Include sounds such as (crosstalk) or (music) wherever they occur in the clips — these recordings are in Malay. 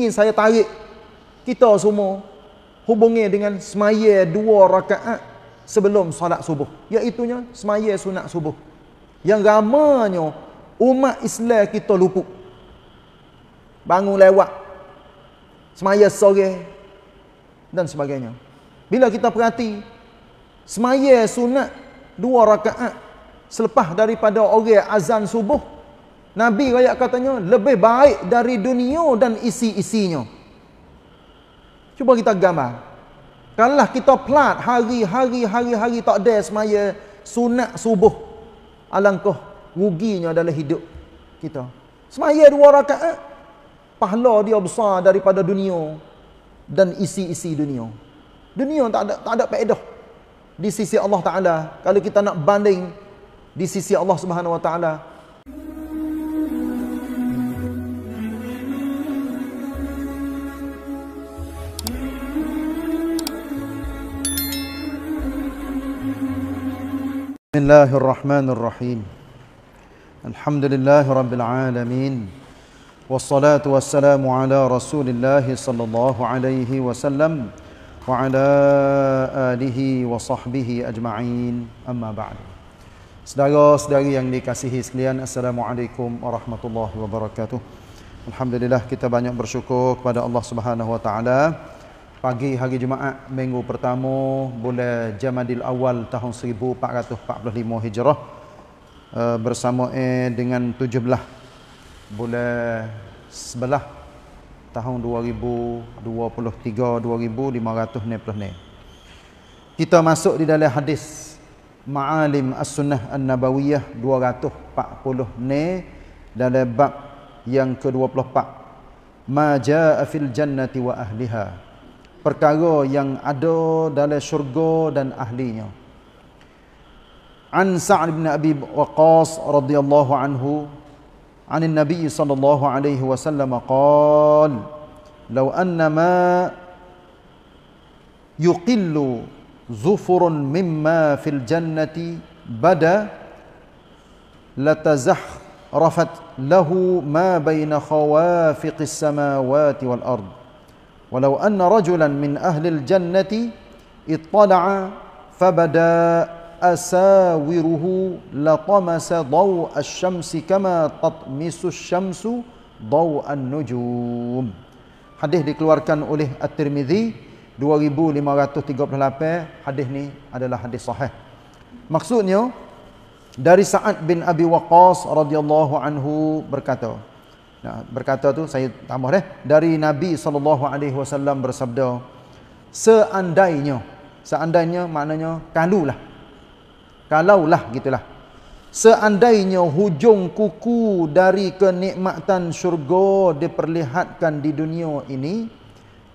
ni saya tarik kita semua hubungi dengan semaya dua rakaat sebelum solat subuh. Iaitunya semaya sunat subuh. Yang ramanya umat Islam kita lupuk. Bangun lewat. Semaya sore dan sebagainya. Bila kita perhati, semaya sunat dua rakaat selepas daripada orang azan subuh, Nabi rakyat katanya lebih baik dari dunia dan isi-isinya. Cuba kita gambar. Kalau kita plat hari-hari hari-hari tak ada semaya sunat subuh. Alangkah ruginya dalam hidup kita. Semaya dua rakaat pahala dia besar daripada dunia dan isi-isi dunia. Dunia tak ada tak ada faedah di sisi Allah Taala kalau kita nak banding di sisi Allah Subhanahu Wa Taala بسم الله الرحمن الرحيم الحمد لله رب العالمين والصلاة والسلام على رسول الله صلى الله عليه وسلم وعلى آله وصحبه أجمعين أما بعد Saudara saudari yang dikasihi sekalian Assalamualaikum warahmatullahi wabarakatuh Alhamdulillah kita banyak bersyukur kepada Allah Subhanahu wa taala pagi hari Jumaat minggu pertama bulan Jamadil Awal tahun 1445 Hijrah eh, bersama dengan 17 bulan sebelah tahun 2023 2560 kita masuk di dalam hadis Ma'alim As-Sunnah An-Nabawiyah 246 dalam bab yang ke-24 Ma ja'a fil jannati wa ahliha perkara yang ada dalam syurga dan ahlinya. An Sa'ad bin Abi Waqqas radhiyallahu anhu عن النبي صلى الله عليه وسلم قال لو أن ما يقل زفر مما في الجنة بدا لتزحرفت له ما بين خوافق السماوات والأرض ولو أن رجلا من أهل الجنة اطلع فبدا أساوره لطمس ضوء الشمس كما تطمس الشمس ضوء النجوم Hadis dikeluarkan oleh At-Tirmizi 2538 hadis ni adalah hadis sahih. Maksudnya dari Sa'ad bin Abi Waqqas radhiyallahu anhu berkata, Nah, berkata tu saya tambah deh dari Nabi sallallahu alaihi wasallam bersabda seandainya seandainya maknanya kalulah kalaulah gitulah seandainya hujung kuku dari kenikmatan syurga diperlihatkan di dunia ini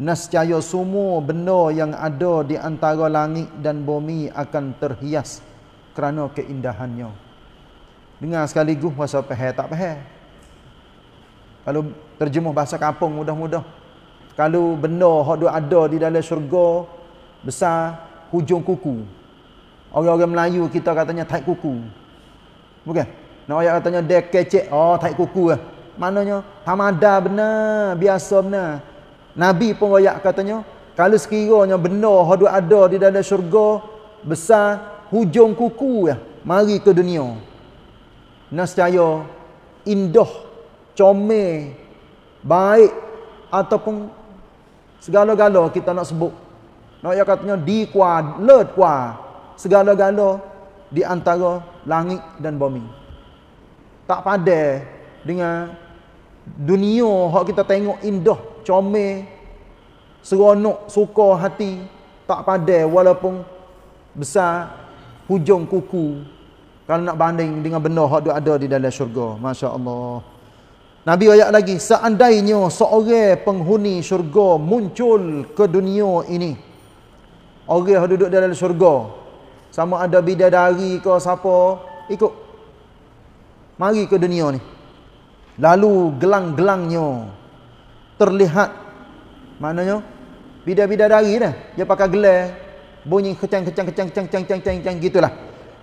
nescaya semua benda yang ada di antara langit dan bumi akan terhias kerana keindahannya dengar sekaligus pasal peh tak peh kalau terjemuh bahasa kampung mudah-mudah kalau benda hak duk ada di dalam syurga besar hujung kuku orang-orang Melayu kita katanya taik kuku bukan nak ayat katanya dek kecek oh taik kuku lah maknanya Hamada benar biasa benar Nabi pun ayat katanya kalau sekiranya benda hak duk ada di dalam syurga besar hujung kuku lah mari ke dunia nascaya indah comel, baik ataupun segala-gala kita nak sebut. Nak yang katanya di kuah, led kuah. Segala-gala di antara langit dan bumi. Tak padai dengan dunia hak kita tengok indah, comel, seronok, suka hati. Tak padai walaupun besar hujung kuku kalau nak banding dengan benda hak ada di dalam syurga. Masya Allah. Nabi ayat lagi, seandainya seorang penghuni syurga muncul ke dunia ini. Orang yang duduk dalam syurga. Sama ada bidadari ke siapa, ikut. Mari ke dunia ni. Lalu gelang-gelangnya terlihat. Maknanya, bidadari dah. Dia pakai gelang, bunyi kecang-kecang-kecang-kecang-kecang-kecang-kecang gitulah.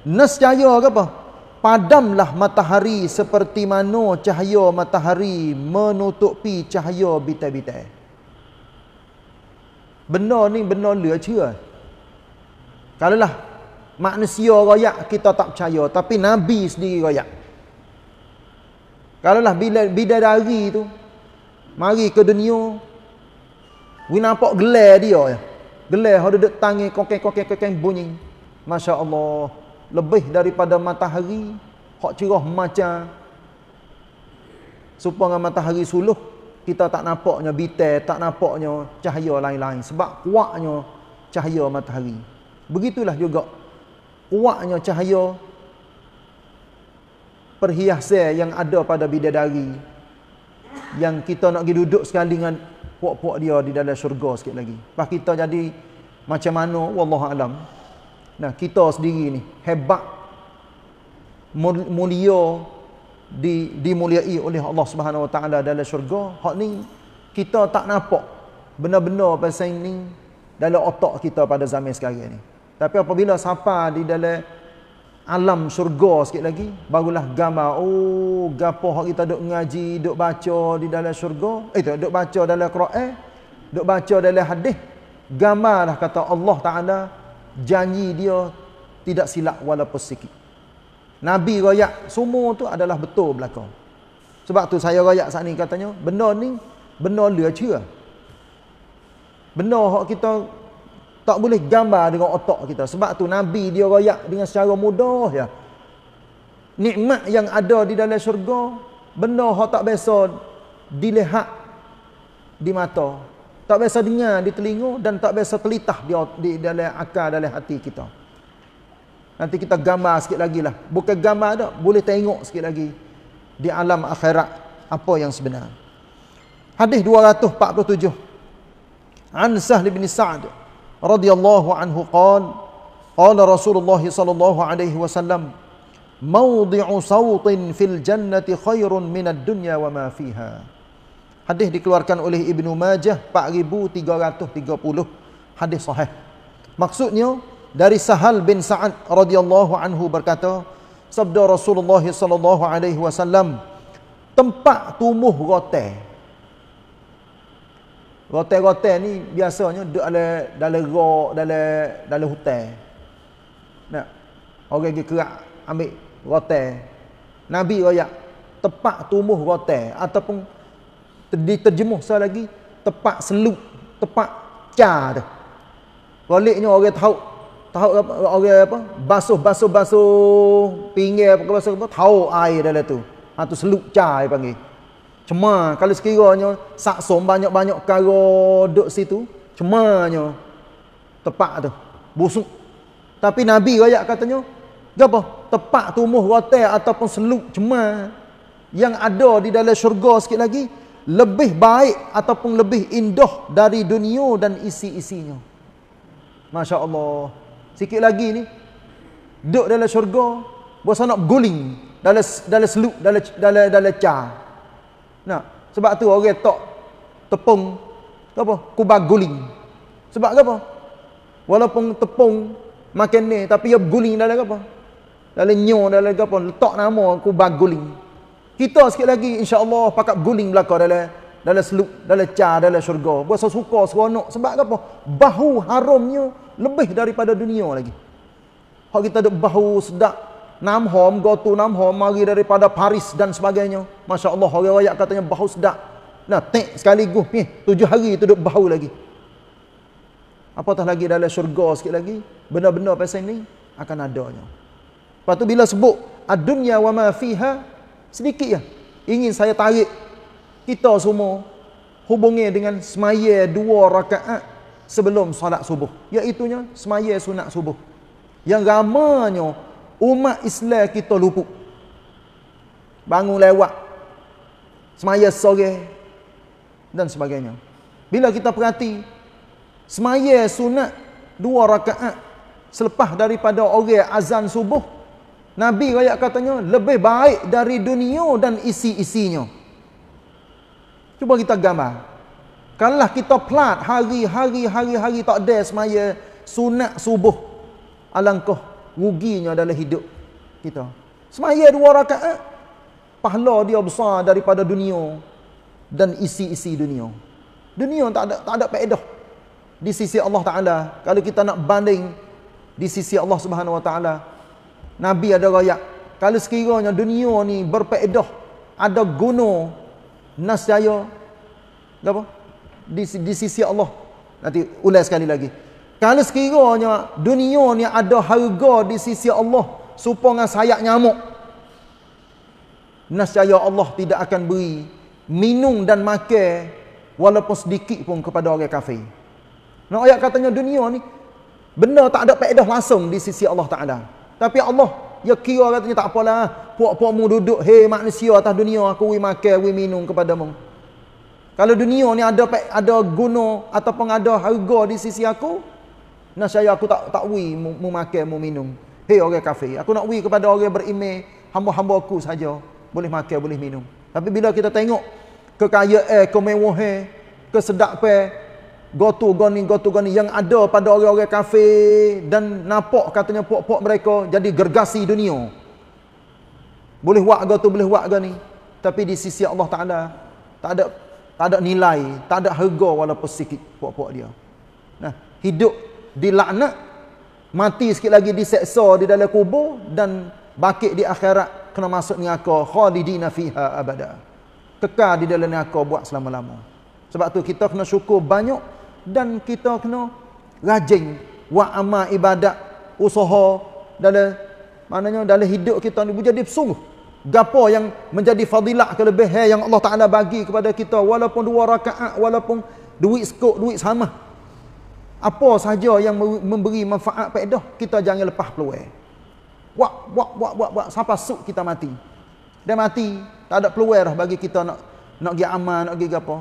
Nescaya ke apa? padamlah matahari seperti mana cahaya matahari menutupi cahaya bitai-bitai. Benda ni benda lah cia. Kalau lah manusia raya kita tak percaya tapi Nabi sendiri raya. Kalau lah bila bidadari tu mari ke dunia we nampak gelar dia ya. Gelar ada dekat tangan kongkeng kokek bunyi. Masya-Allah lebih daripada matahari hak cerah macam supaya dengan matahari suluh kita tak nampaknya bitel tak nampaknya cahaya lain-lain sebab kuatnya cahaya matahari begitulah juga kuatnya cahaya perhiasan yang ada pada bidadari yang kita nak pergi duduk sekali dengan puak-puak dia di dalam syurga sikit lagi lepas kita jadi macam mana Wallahualam Nah, kita sendiri ni hebat mulia di dimuliai oleh Allah Subhanahu Wa Taala dalam syurga. Hak ni kita tak nampak benar-benar pasal ini dalam otak kita pada zaman sekarang ini. Tapi apabila sampai di dalam alam syurga sikit lagi, barulah gambar oh gapo hak kita duk ngaji, duk baca di dalam syurga, itu eh, duk baca dalam Quran, duk baca dalam hadis, gambarlah kata Allah Taala janji dia tidak silap walaupun sikit. Nabi royak semua tu adalah betul belakang. Sebab tu saya royak saat ni katanya, benda ni benda lecer. Benda hak kita tak boleh gambar dengan otak kita. Sebab tu Nabi dia royak dengan secara mudah ya. Nikmat yang ada di dalam syurga, benda hak tak biasa dilihat di mata tak biasa dengar di telinga dan tak biasa telitah di, di dalam akal dalam hati kita. Nanti kita gambar sikit lagi lah. Bukan gambar dah, boleh tengok sikit lagi di alam akhirat apa yang sebenar. Hadis 247. An Sahl bin Sa'ad radhiyallahu anhu qala qala Rasulullah sallallahu alaihi wasallam mawdi'u sawtin fil jannati khairun minad dunya wa ma fiha. Hadis dikeluarkan oleh Ibnu Majah 4330 hadis sahih. Maksudnya dari Sahal bin Sa'ad radhiyallahu anhu berkata, sabda Rasulullah sallallahu alaihi wasallam, tempat tumbuh rotan. Rotan-rotan ni biasanya duduk dalam dalam rok, dalam dalam hutan. Nah, orang pergi kerak ambil rotan. Nabi royak tempat tumbuh rotan ataupun diterjemuh sah lagi tepat seluk tepat car dah baliknya orang tahu tahu apa orang apa basuh-basuh-basuh pinggir apa ke basuh apa tahu air dalam tu ha tu seluk car panggil cuma kalau sekiranya saksom banyak-banyak karo duk situ cuma cumanya tepat tu busuk tapi nabi royak katanya apa tepat tumbuh rotan ataupun seluk cuma yang ada di dalam syurga sikit lagi lebih baik ataupun lebih indah dari dunia dan isi-isinya. Masya Allah. Sikit lagi ni. Duduk dalam syurga. Bukan nak guling. Dalam, dalam seluk, dalam, dalam, dalam cah. Nah, sebab tu orang tak tepung. apa? Kubah guling. Sebab apa? Walaupun tepung makin ni. Tapi ia guling dalam apa? Dalam nyur, dalam apa? Letak nama kubah guling. Kita sikit lagi insya-Allah pakat guling belaka dalam dalam seluk, dalam ca, dalam syurga. Berasa suka, seronok. Sebab apa? Bahu haramnya lebih daripada dunia lagi. Kalau kita ada bahu sedap, nam hom, gotu nam hom, mari daripada Paris dan sebagainya. Masya Allah, orang rakyat katanya bahu sedap. Nah, tek sekali guh, eh, tujuh hari itu duduk bahu lagi. Apatah lagi dalam syurga sikit lagi, benda-benda pasal ini akan adanya. Lepas tu bila sebut, Adunya wa ma fiha Sedikit ya, Ingin saya tarik kita semua hubungi dengan semaya dua rakaat sebelum solat subuh. Iaitunya semaya sunat subuh. Yang ramanya umat Islam kita lupuk. Bangun lewat. Semaya sore dan sebagainya. Bila kita perhati, semaya sunat dua rakaat selepas daripada orang azan subuh, Nabi rakyat katanya lebih baik dari dunia dan isi-isinya. Cuba kita gambar. Kalau kita plat hari-hari hari-hari tak ada semaya sunat subuh. Alangkah ruginya dalam hidup kita. Semaya dua rakaat pahala dia besar daripada dunia dan isi-isi dunia. Dunia tak ada tak ada faedah di sisi Allah Taala kalau kita nak banding di sisi Allah Subhanahu Wa Taala Nabi ada rakyat. Kalau sekiranya dunia ni berpaedah, ada guna nasjaya, apa? Di, di sisi Allah. Nanti ulas sekali lagi. Kalau sekiranya dunia ni ada harga di sisi Allah, supaya sayak nyamuk, nasjaya Allah tidak akan beri minum dan makan walaupun sedikit pun kepada orang kafir. Nah, ayat katanya dunia ni benar tak ada paedah langsung di sisi Allah Ta'ala. Tapi Allah ya kira katanya tak apalah. Puak-puak mu duduk hei manusia atas dunia aku wi makan wi minum kepada mu. Kalau dunia ni ada ada guna ataupun ada harga di sisi aku, saya aku tak tak wi mu makan mu minum. Hei orang kafe, aku nak wi kepada orang beriman, hamba-hamba aku saja boleh makan boleh minum. Tapi bila kita tengok kekayaan, kemewahan, kesedapan gotu goni gotu goni yang ada pada orang-orang kafir dan napok katanya pok-pok mereka jadi gergasi dunia boleh buat gotu boleh buat goni tapi di sisi Allah Taala tak ada tak ada nilai tak ada harga walaupun sikit pok-pok dia nah hidup di laknat, mati sikit lagi di diseksa di dalam kubur dan bakit di akhirat kena masuk neraka khalidina fiha abada kekal di dalam neraka buat selama-lama sebab tu kita kena syukur banyak dan kita kena rajin wa ama ibadat usaha dalam maknanya dalam hidup kita ni menjadi sungguh gapo yang menjadi fadilah kelebihan yang Allah Taala bagi kepada kita walaupun dua rakaat walaupun duit sekok duit sama apa sahaja yang memberi manfaat faedah kita jangan lepas peluang wak wak wak wak wak siapa sup kita mati dan mati tak ada peluang dah bagi kita nak nak pergi amal nak pergi gapo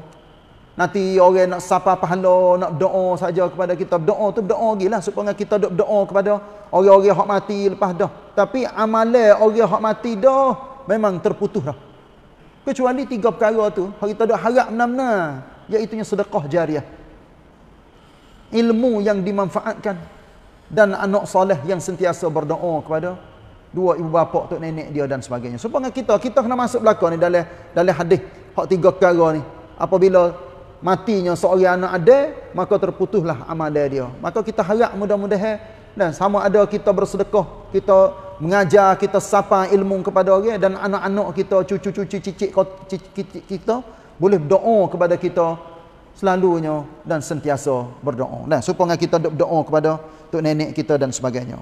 Nanti orang nak sapa pahala, nak doa saja kepada kita. Doa tu doa gilah supaya kita dok doa kepada orang-orang hak mati lepas dah. Tapi amalan orang hak mati dah memang terputus dah. Kecuali tiga perkara tu, kita dok harap mana-mana, iaitu nya sedekah jariah. Ilmu yang dimanfaatkan dan anak soleh yang sentiasa berdoa kepada dua ibu bapa tu nenek dia dan sebagainya. Supaya kita kita kena masuk belakang ni dalam dalam hadis hak tiga perkara ni. Apabila matinya seorang anak ada, maka terputuslah amal dia. Maka kita harap mudah-mudahan eh. dan sama ada kita bersedekah, kita mengajar, kita sapa ilmu kepada orang dan anak-anak kita, cucu-cucu cicit kita boleh berdoa kepada kita selalunya dan sentiasa berdoa. Dan supaya kita berdoa kepada tok nenek kita dan sebagainya.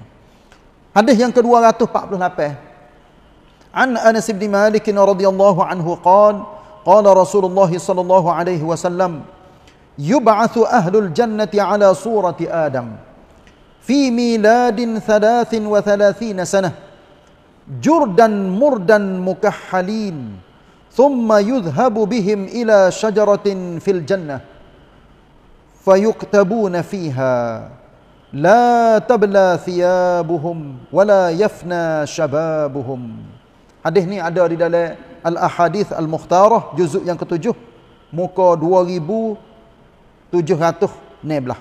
Hadis yang ke-248. An Anas bin Malik radhiyallahu anhu qala قال رسول الله صلى الله عليه وسلم يبعث أهل الجنة على صورة آدم في ميلاد ثلاث وثلاثين سنة جردا مردا مكحلين ثم يذهب بهم إلى شجرة في الجنة فيكتبون فيها لا تبلى ثيابهم ولا يفنى شبابهم هذه ada di dalam Al-Ahadith Al-Mukhtarah Juzuk yang ketujuh Muka 2700 Neblah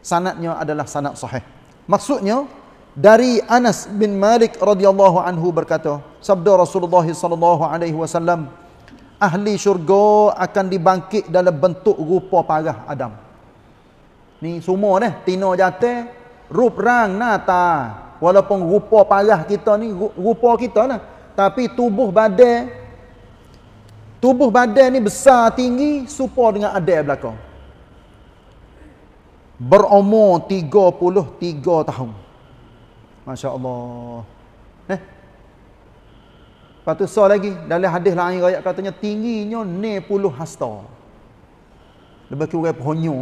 Sanatnya adalah sanat sahih Maksudnya dari Anas bin Malik radhiyallahu anhu berkata, sabda Rasulullah sallallahu alaihi wasallam, ahli syurga akan dibangkit dalam bentuk rupa parah Adam. Ni semua ni, tino jate, rup rang nata. Walaupun rupa parah kita ni, rupa kita lah. Tapi tubuh badan, Tubuh badan ni besar tinggi serupa dengan Adel belakang. Berumur 33 tahun. Masya-Allah. Eh. Lepas so lagi dalam hadis lain rakyat katanya tingginya ne puluh hasta. Lebih kurang pohonnya.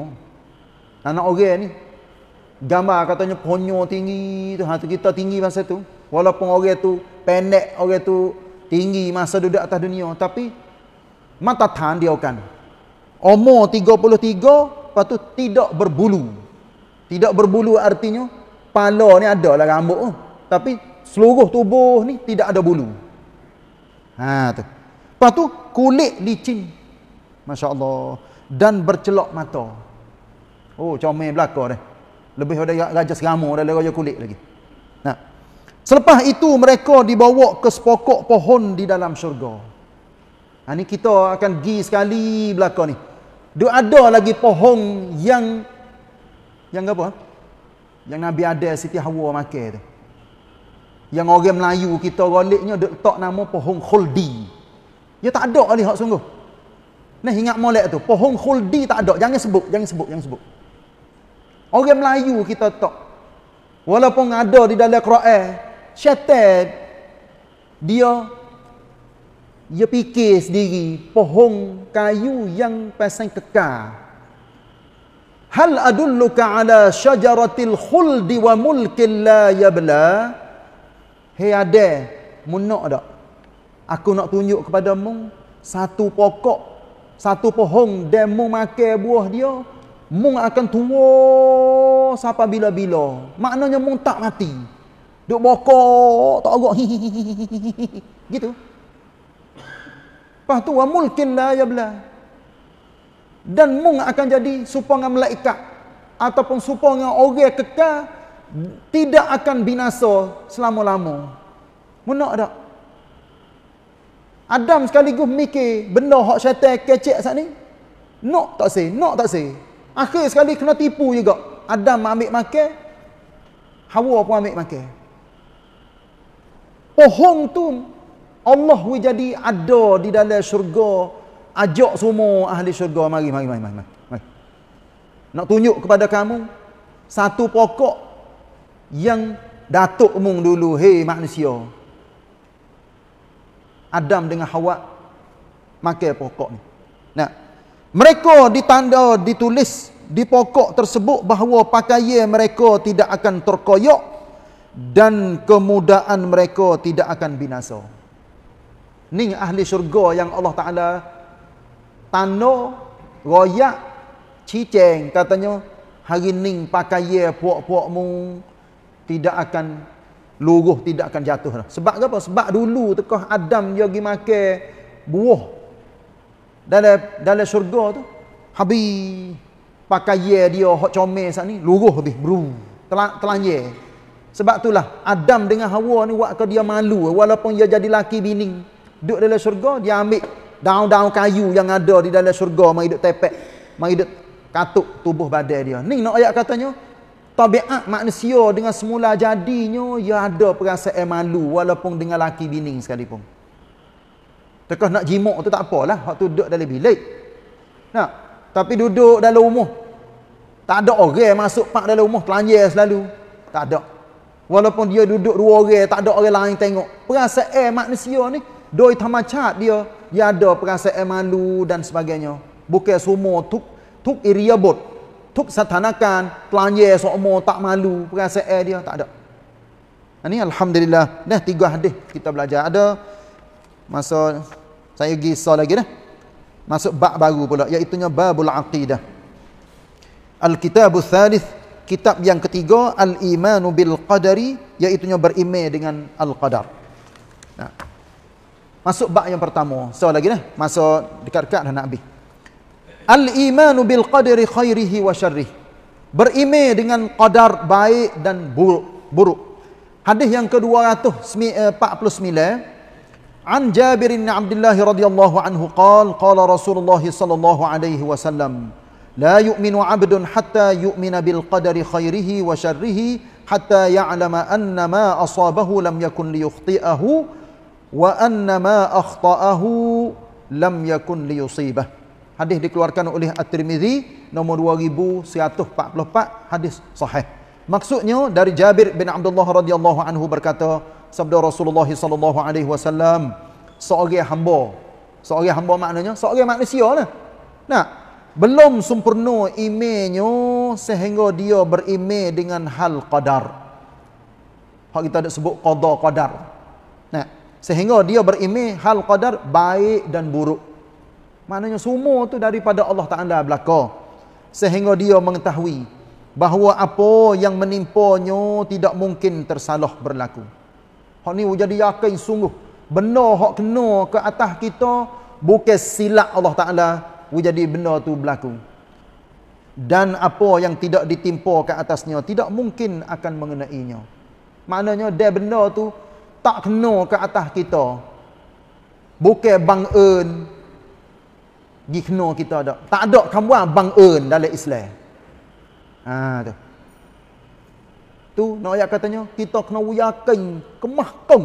Anak orang ni gambar katanya pohonnya tinggi tu hantu kita tinggi masa tu walaupun orang tu pendek orang tu tinggi masa duduk atas dunia tapi mata tan dia akan umur 33 lepas tu tidak berbulu tidak berbulu artinya pala ni ada lah rambut tapi seluruh tubuh ni tidak ada bulu ha tu lepas tu kulit licin masya-Allah dan bercelok mata oh comel belakang. dah lebih pada raja seramo dan raja kulit lagi nah selepas itu mereka dibawa ke sepokok pohon di dalam syurga Ha, ni kita akan pergi sekali belakang ni. Dia ada lagi pohong yang yang apa? Yang Nabi ada Siti Hawa makan tu. Yang orang Melayu kita goliknya dok letak nama pohong khuldi. Ya tak ada alih hak sungguh. Nah ingat molek tu, pohong khuldi tak ada. Jangan sebut, jangan sebut, jangan sebut. Orang Melayu kita tak. Walaupun ada di dalam Quran, syaitan dia ia fikir sendiri pohong kayu yang pasang kekal hal adulluka ala syajaratil khuldi wa mulkin la yabla hei ada munak tak aku nak tunjuk kepada mu satu pokok satu pohon. dan mu makan buah dia mu akan tua siapa bila-bila maknanya mu tak mati duk bokok tak agak (laughs) gitu Lepas tu, wa mulkin la yabla. Dan mung akan jadi supa dengan malaikat. Ataupun supa dengan orang kekal, tidak akan binasa selama-lama. Menak tak? Adam sekaligus mikir benda hak syaitan kecek saat ni. Nok tak say? Nok tak say? Akhir sekali kena tipu juga. Adam ambil makan, Hawa pun ambil makan. Pohong tu Allah we jadi ada di dalam syurga ajak semua ahli syurga mari mari mari mari mari nak tunjuk kepada kamu satu pokok yang datuk mung dulu hei manusia Adam dengan Hawa makan pokok ni nah mereka ditanda ditulis di pokok tersebut bahawa pakaian mereka tidak akan terkoyok dan kemudaan mereka tidak akan binasa ni ahli syurga yang Allah Ta'ala tano royak ciceng katanya hari ni pakai puak-puak mu tidak akan luruh tidak akan jatuh sebab apa? sebab dulu tekah Adam dia pergi makan buah dalam dalam syurga tu habis pakai dia hok comel sat ni luruh habis Telan telanje sebab itulah Adam dengan Hawa ni buat dia malu walaupun dia jadi laki bini Duduk dalam syurga, dia ambil daun-daun kayu yang ada di dalam syurga, mari hidup tepek, mari hidup katuk tubuh badai dia. Ni nak ayat katanya, tabiat manusia dengan semula jadinya, ia ada perasaan malu walaupun dengan laki bini sekalipun. Tekah nak jimuk tu tak apalah, waktu duduk dalam bilik. Nah, tapi duduk dalam rumah, tak ada orang masuk pak dalam rumah, telanjir selalu. Tak ada. Walaupun dia duduk dua orang, tak ada orang lain tengok. Perasaan manusia ni, Doi tamat chat dia, dia ada perasaan malu dan sebagainya. Bukan semua tuk tuk iriabot, tuk satanakan, klanye semua tak malu perasaan dia tak ada. Ini alhamdulillah. Dah tiga hadis kita belajar. Ada masa saya pergi lagi dah. Masuk bab baru pula iaitu nya babul aqidah. Al-kitabus salis kitab yang ketiga al-imanu bil qadari iaitu nya dengan al-qadar. Nah. Masuk bab yang pertama. So lagi dah. Masa dekat-dekat dah nak habis. Al-imanu bil qadri khairihi wa syarrih. Berime dengan qadar baik dan buruk. buruk. Hadis yang ke-249 eh, An Jabir bin Abdullah radhiyallahu anhu qala qala Rasulullah sallallahu alaihi wasallam la yu'minu 'abdun hatta yu'mina bil qadri khairihi wa syarrihi hatta ya'lama anna ma asabahu lam yakun liyukhthi'ahu wa anna ma akhtaahu lam yakun liyusibah hadis dikeluarkan oleh at-tirmizi nombor 2144 hadis sahih maksudnya dari jabir bin abdullah radhiyallahu anhu berkata sabda rasulullah sallallahu alaihi wasallam seorang hamba seorang hamba maknanya seorang manusia lah nah belum sempurna imenyo sehingga dia berimeh dengan hal qadar hak kita ada sebut qada qadar Sehingga dia berimej hal qadar baik dan buruk. Maknanya semua tu daripada Allah Ta'ala belaka. Sehingga dia mengetahui bahawa apa yang menimpanya tidak mungkin tersalah berlaku. Hak ni jadi yakin sungguh. Benar hak kena ke atas kita bukan silap Allah Ta'ala jadi benda tu berlaku. Dan apa yang tidak ditimpa ke atasnya tidak mungkin akan mengenainya. Maknanya dia benda tu tak kena ke atas kita bukan bang earn gi kena kita dak tak ada kamuan bang earn dalam Islam ha tu tu nak ayat katanya kita kena yakin kemahkam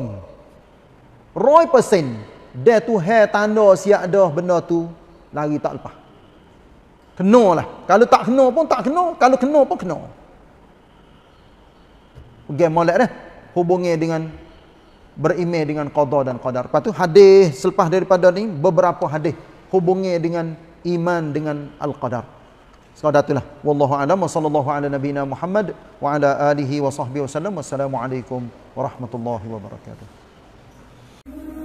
100% dia tu hai tanda siap dah benda tu lari tak lepas kena lah kalau tak kena pun tak kena kalau kena pun kena pergi okay, molek dah hubungi dengan Berime dengan qada dan qadar. Lepas tu hadis selepas daripada ni beberapa hadis hubungi dengan iman dengan al-qadar. Sekadar itulah. Wallahu a'lam wa sallallahu ala nabiyyina Muhammad wa ala alihi wa sahbihi wasallam. Wassalamualaikum warahmatullahi wabarakatuh.